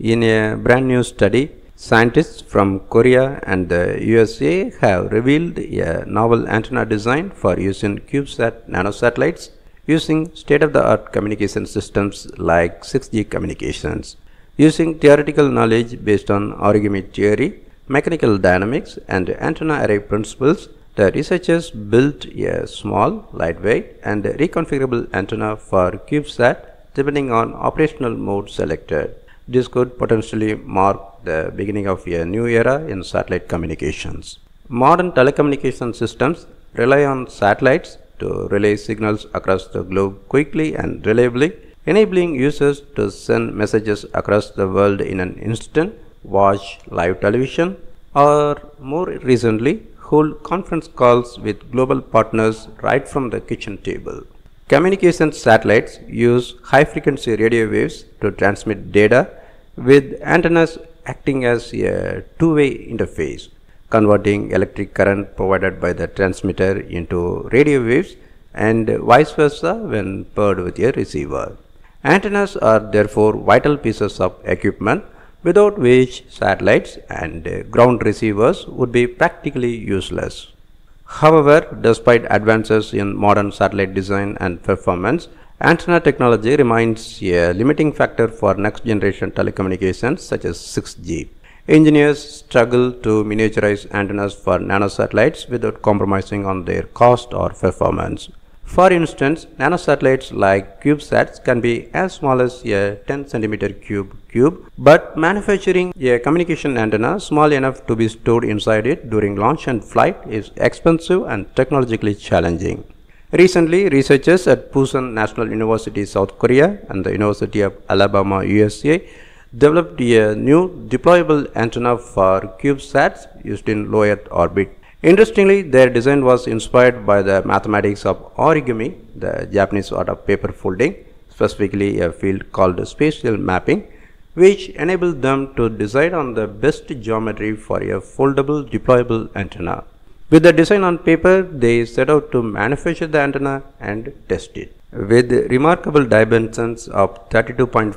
In a brand new study, scientists from Korea and the USA have revealed a novel antenna design for using CubeSat nanosatellites using state-of-the-art communication systems like 6G communications. Using theoretical knowledge based on origami theory, mechanical dynamics, and antenna array principles, the researchers built a small, lightweight, and reconfigurable antenna for CubeSat depending on operational mode selected. This could potentially mark the beginning of a new era in satellite communications. Modern telecommunication systems rely on satellites to relay signals across the globe quickly and reliably, enabling users to send messages across the world in an instant, watch live television, or more recently, hold conference calls with global partners right from the kitchen table. Communication satellites use high frequency radio waves to transmit data with antennas acting as a two-way interface, converting electric current provided by the transmitter into radio waves and vice versa when paired with a receiver. Antennas are therefore vital pieces of equipment without which satellites and ground receivers would be practically useless. However, despite advances in modern satellite design and performance, Antenna technology remains a limiting factor for next generation telecommunications such as 6G. Engineers struggle to miniaturize antennas for nanosatellites without compromising on their cost or performance. For instance, nanosatellites like CubeSats can be as small as a 10 cm cube cube, but manufacturing a communication antenna small enough to be stored inside it during launch and flight is expensive and technologically challenging. Recently, researchers at Busan National University, South Korea and the University of Alabama, USA developed a new deployable antenna for CubeSats used in low Earth orbit. Interestingly, their design was inspired by the mathematics of origami, the Japanese art of paper folding, specifically a field called spatial mapping, which enabled them to decide on the best geometry for a foldable deployable antenna. With the design on paper, they set out to manufacture the antenna and test it. With remarkable dimensions of 32.5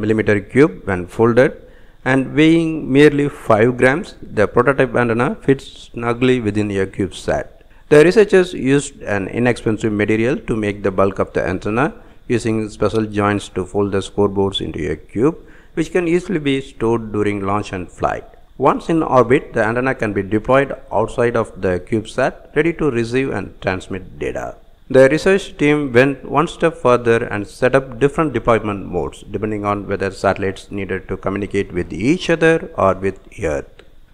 mm cube when folded and weighing merely 5 grams, the prototype antenna fits snugly within a CubeSat. The researchers used an inexpensive material to make the bulk of the antenna using special joints to fold the scoreboards into a cube which can easily be stored during launch and flight. Once in orbit, the antenna can be deployed outside of the CubeSat, ready to receive and transmit data. The research team went one step further and set up different deployment modes depending on whether satellites needed to communicate with each other or with Earth.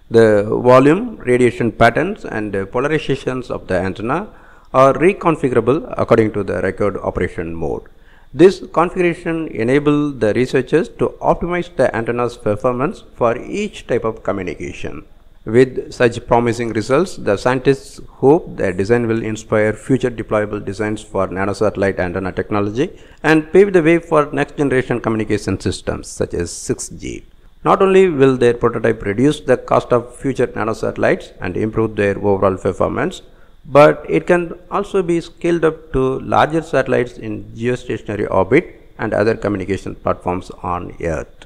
The volume, radiation patterns and polarizations of the antenna are reconfigurable according to the record operation mode. This configuration enabled the researchers to optimize the antenna's performance for each type of communication. With such promising results, the scientists hope their design will inspire future deployable designs for nanosatellite antenna technology and pave the way for next generation communication systems such as 6G. Not only will their prototype reduce the cost of future nanosatellites and improve their overall performance, but it can also be scaled up to larger satellites in geostationary orbit and other communication platforms on Earth.